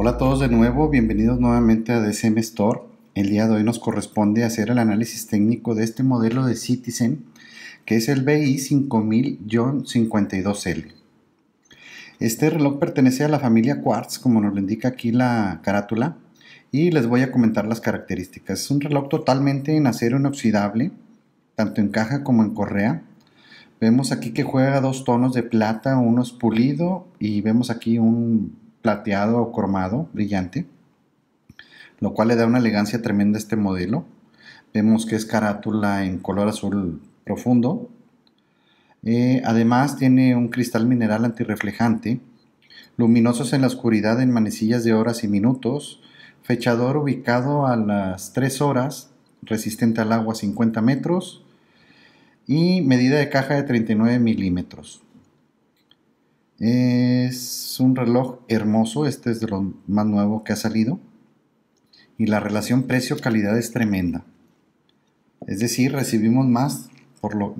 Hola a todos de nuevo, bienvenidos nuevamente a DCM Store. El día de hoy nos corresponde hacer el análisis técnico de este modelo de Citizen, que es el BI 5000-52L. Este reloj pertenece a la familia Quartz, como nos lo indica aquí la carátula, y les voy a comentar las características. Es un reloj totalmente en acero inoxidable, tanto en caja como en correa. Vemos aquí que juega dos tonos de plata, uno es pulido y vemos aquí un plateado o cromado, brillante, lo cual le da una elegancia tremenda a este modelo. Vemos que es carátula en color azul profundo. Eh, además tiene un cristal mineral antirreflejante, luminosos en la oscuridad en manecillas de horas y minutos, fechador ubicado a las 3 horas, resistente al agua 50 metros y medida de caja de 39 milímetros. Es un reloj hermoso, este es de lo más nuevo que ha salido. Y la relación precio-calidad es tremenda. Es decir, recibimos más por lo,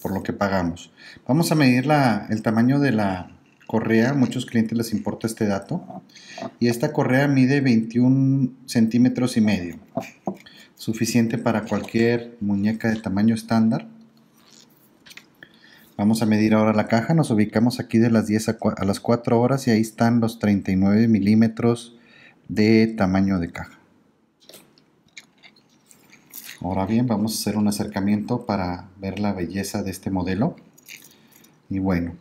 por lo que pagamos. Vamos a medir la, el tamaño de la correa, muchos clientes les importa este dato. Y esta correa mide 21 centímetros y medio, suficiente para cualquier muñeca de tamaño estándar. Vamos a medir ahora la caja, nos ubicamos aquí de las 10 a, las 4 horas y ahí están los 39 milímetros de tamaño de caja. Ahora bien, vamos a hacer un acercamiento para ver la belleza de este modelo. Y bueno,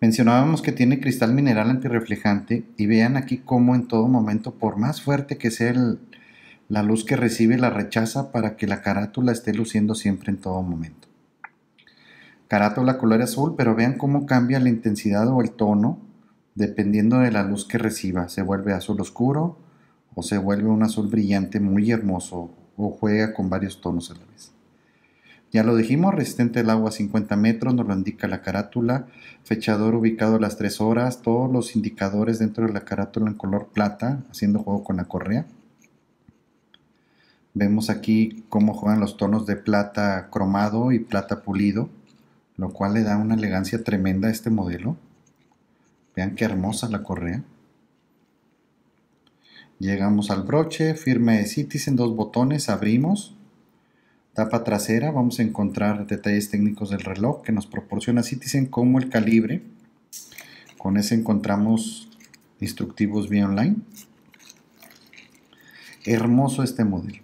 mencionábamos que tiene cristal mineral antirreflejante y vean aquí cómo en todo momento, por más fuerte que sea la luz que recibe, la rechaza para que la carátula esté luciendo siempre en todo momento carátula color azul, pero vean cómo cambia la intensidad o el tono dependiendo de la luz que reciba. Se vuelve azul oscuro o se vuelve un azul brillante muy hermoso o juega con varios tonos a la vez. Ya lo dijimos, resistente al agua 50 metros, nos lo indica la carátula, fechador ubicado a las 3 horas, todos los indicadores dentro de la carátula en color plata, haciendo juego con la correa. Vemos aquí cómo juegan los tonos de plata cromado y plata pulido lo cual le da una elegancia tremenda a este modelo. Vean qué hermosa la correa. Llegamos al broche, firme de Citizen, dos botones, abrimos. Tapa trasera, vamos a encontrar detalles técnicos del reloj que nos proporciona Citizen como el calibre. Con ese encontramos instructivos vía online. Hermoso este modelo.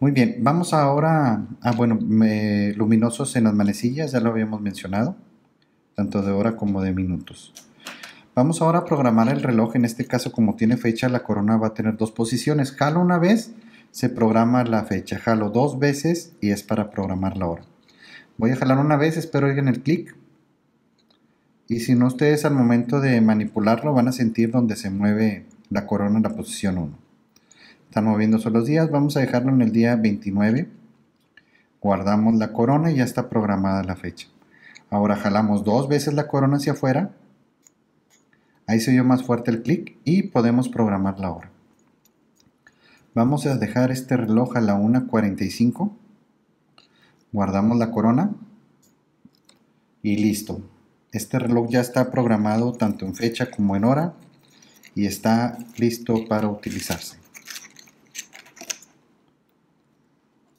Muy bien, vamos ahora a, bueno, luminosos en las manecillas, ya lo habíamos mencionado, tanto de hora como de minutos. Vamos ahora a programar el reloj, en este caso como tiene fecha, la corona va a tener dos posiciones. Jalo una vez, se programa la fecha, jalo dos veces y es para programar la hora. Voy a jalar una vez, espero oigan el clic. Y si no, ustedes al momento de manipularlo van a sentir donde se mueve la corona en la posición 1 estamos moviendo solo los días, vamos a dejarlo en el día 29, guardamos la corona y ya está programada la fecha. Ahora jalamos dos veces la corona hacia afuera, ahí se dio más fuerte el clic y podemos programar la hora. Vamos a dejar este reloj a la 1.45, guardamos la corona y listo. Este reloj ya está programado tanto en fecha como en hora y está listo para utilizarse.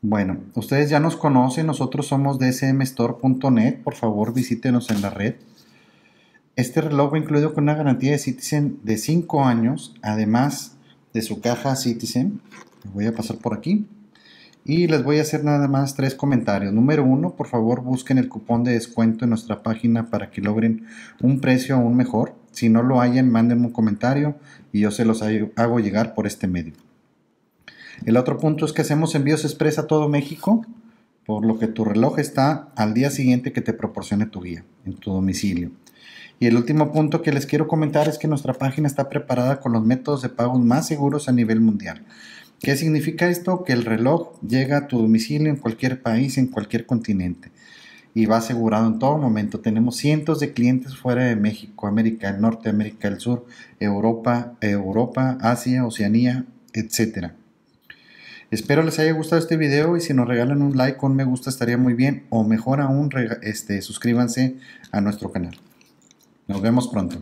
Bueno, ustedes ya nos conocen, nosotros somos dsmstore.net, por favor visítenos en la red. Este reloj va incluido con una garantía de Citizen de 5 años, además de su caja Citizen. Voy a pasar por aquí. Y les voy a hacer nada más tres comentarios. Número uno, por favor busquen el cupón de descuento en nuestra página para que logren un precio aún mejor. Si no lo hayan, mándenme un comentario y yo se los hago llegar por este medio. El otro punto es que hacemos envíos express a todo México, por lo que tu reloj está al día siguiente que te proporcione tu guía en tu domicilio. Y el último punto que les quiero comentar es que nuestra página está preparada con los métodos de pago más seguros a nivel mundial. ¿Qué significa esto? Que el reloj llega a tu domicilio en cualquier país, en cualquier continente y va asegurado en todo momento. Tenemos cientos de clientes fuera de México, América del Norte, América del Sur, Europa, Europa, Asia, Oceanía, etcétera. Espero les haya gustado este video y si nos regalan un like con me gusta estaría muy bien o mejor aún este, suscríbanse a nuestro canal. Nos vemos pronto.